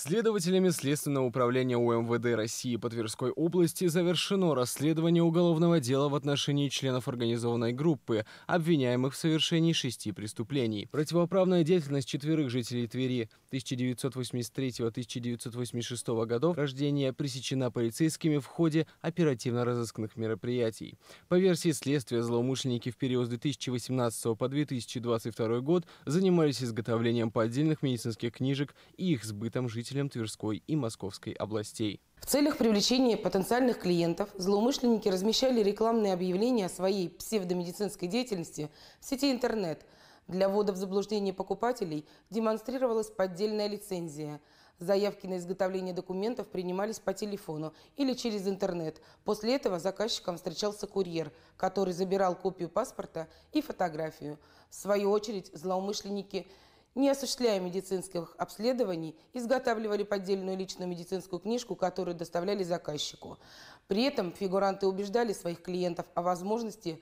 Следователями Следственного управления УМВД России по Тверской области завершено расследование уголовного дела в отношении членов организованной группы, обвиняемых в совершении шести преступлений. Противоправная деятельность четверых жителей Твери 1983-1986 годов рождения пресечена полицейскими в ходе оперативно-розыскных мероприятий. По версии следствия, злоумышленники в период с 2018 по 2022 год занимались изготовлением поддельных медицинских книжек и их сбытом жителей жителям Тверской и Московской областей. В целях привлечения потенциальных клиентов злоумышленники размещали рекламные объявления о своей псевдомедицинской деятельности в сети интернет. Для ввода в заблуждение покупателей демонстрировалась поддельная лицензия. Заявки на изготовление документов принимались по телефону или через интернет. После этого заказчиком встречался курьер, который забирал копию паспорта и фотографию. В свою очередь злоумышленники – не осуществляя медицинских обследований, изготавливали поддельную личную медицинскую книжку, которую доставляли заказчику. При этом фигуранты убеждали своих клиентов о возможности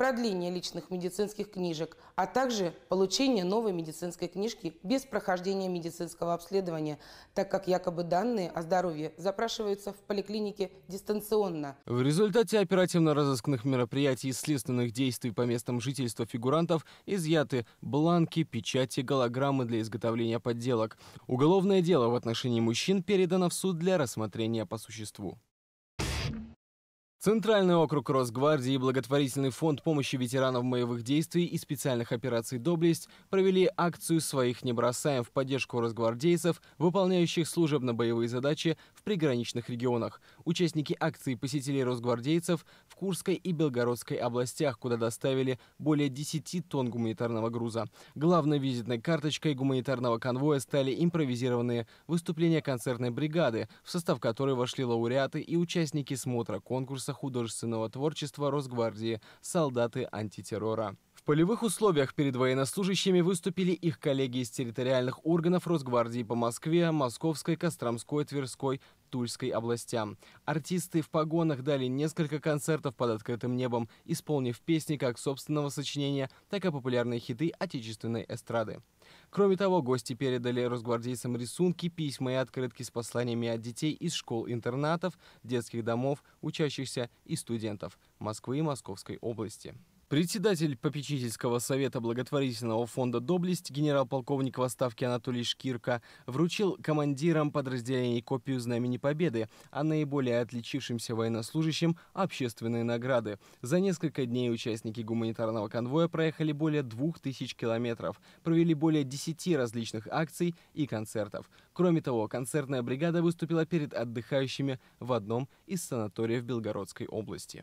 продление личных медицинских книжек, а также получение новой медицинской книжки без прохождения медицинского обследования, так как якобы данные о здоровье запрашиваются в поликлинике дистанционно. В результате оперативно-розыскных мероприятий и следственных действий по местам жительства фигурантов изъяты бланки, печати, голограммы для изготовления подделок. Уголовное дело в отношении мужчин передано в суд для рассмотрения по существу. Центральный округ Росгвардии и благотворительный фонд помощи ветеранов боевых действий и специальных операций «Доблесть» провели акцию «Своих не бросаем» в поддержку росгвардейцев, выполняющих служебно-боевые задачи в приграничных регионах. Участники акции посетили росгвардейцев в Курской и Белгородской областях, куда доставили более 10 тонн гуманитарного груза. Главной визитной карточкой гуманитарного конвоя стали импровизированные выступления концертной бригады, в состав которой вошли лауреаты и участники смотра конкурса интересах художественного творчества Росгвардии солдаты антитеррора полевых условиях перед военнослужащими выступили их коллеги из территориальных органов Росгвардии по Москве, Московской, Костромской, Тверской, Тульской областям. Артисты в погонах дали несколько концертов под открытым небом, исполнив песни как собственного сочинения, так и популярные хиты отечественной эстрады. Кроме того, гости передали росгвардейцам рисунки, письма и открытки с посланиями от детей из школ-интернатов, детских домов, учащихся и студентов Москвы и Московской области. Председатель попечительского совета благотворительного фонда «Доблесть» генерал-полковник в отставке Анатолий Шкирко вручил командирам подразделений копию Знамени Победы, а наиболее отличившимся военнослужащим – общественные награды. За несколько дней участники гуманитарного конвоя проехали более двух тысяч километров, провели более десяти различных акций и концертов. Кроме того, концертная бригада выступила перед отдыхающими в одном из санаториев Белгородской области.